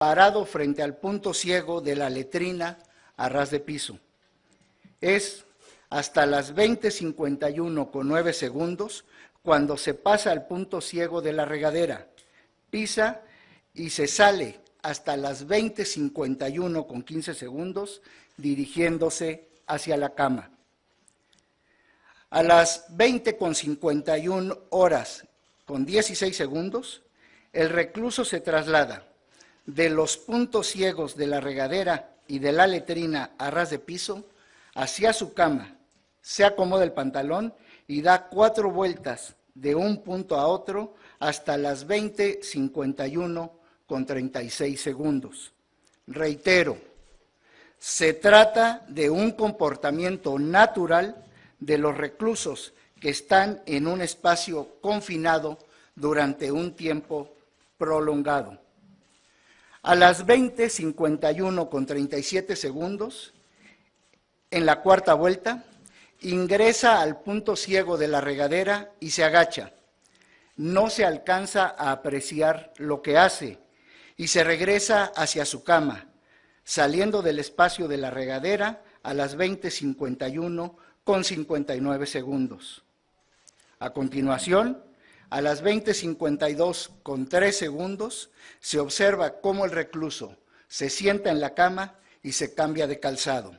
parado frente al punto ciego de la letrina a ras de piso. Es hasta las 20.51 con 9 segundos cuando se pasa al punto ciego de la regadera, pisa y se sale hasta las 20.51 con 15 segundos dirigiéndose hacia la cama. A las 20.51 horas con 16 segundos, el recluso se traslada de los puntos ciegos de la regadera y de la letrina a ras de piso hacia su cama, se acomoda el pantalón y da cuatro vueltas de un punto a otro hasta las 20.51 con 36 segundos. Reitero, se trata de un comportamiento natural de los reclusos que están en un espacio confinado durante un tiempo prolongado. A las 20.51 con 37 segundos, en la cuarta vuelta, ingresa al punto ciego de la regadera y se agacha. No se alcanza a apreciar lo que hace y se regresa hacia su cama, saliendo del espacio de la regadera a las 20.51 con 59 segundos. A continuación, a las 20:52 con 3 segundos se observa cómo el recluso se sienta en la cama y se cambia de calzado.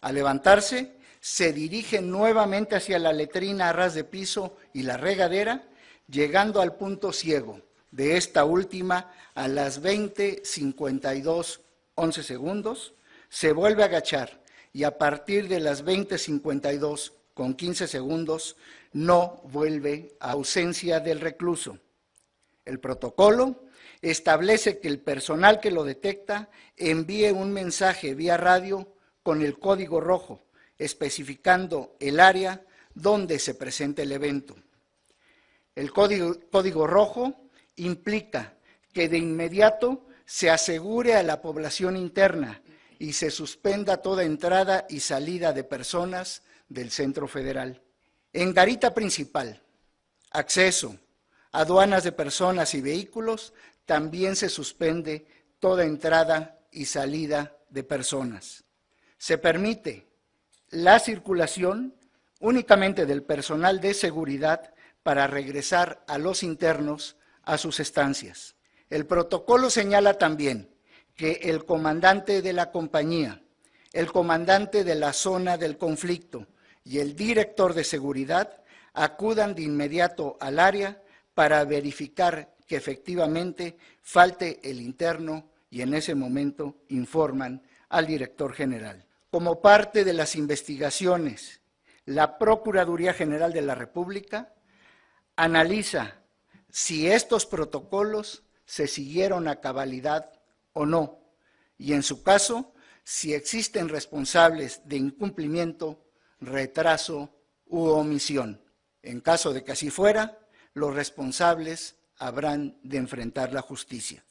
Al levantarse, se dirige nuevamente hacia la letrina a ras de piso y la regadera, llegando al punto ciego de esta última a las 20:52 11 segundos, se vuelve a agachar y a partir de las 20:52 con 15 segundos, no vuelve a ausencia del recluso. El protocolo establece que el personal que lo detecta envíe un mensaje vía radio con el código rojo, especificando el área donde se presenta el evento. El código, código rojo implica que de inmediato se asegure a la población interna y se suspenda toda entrada y salida de personas del Centro Federal. En garita principal, acceso, a aduanas de personas y vehículos, también se suspende toda entrada y salida de personas. Se permite la circulación únicamente del personal de seguridad para regresar a los internos a sus estancias. El protocolo señala también que el comandante de la compañía, el comandante de la zona del conflicto, y el director de seguridad acudan de inmediato al área para verificar que efectivamente falte el interno y en ese momento informan al director general. Como parte de las investigaciones, la Procuraduría General de la República analiza si estos protocolos se siguieron a cabalidad o no, y en su caso, si existen responsables de incumplimiento retraso u omisión. En caso de que así fuera, los responsables habrán de enfrentar la justicia.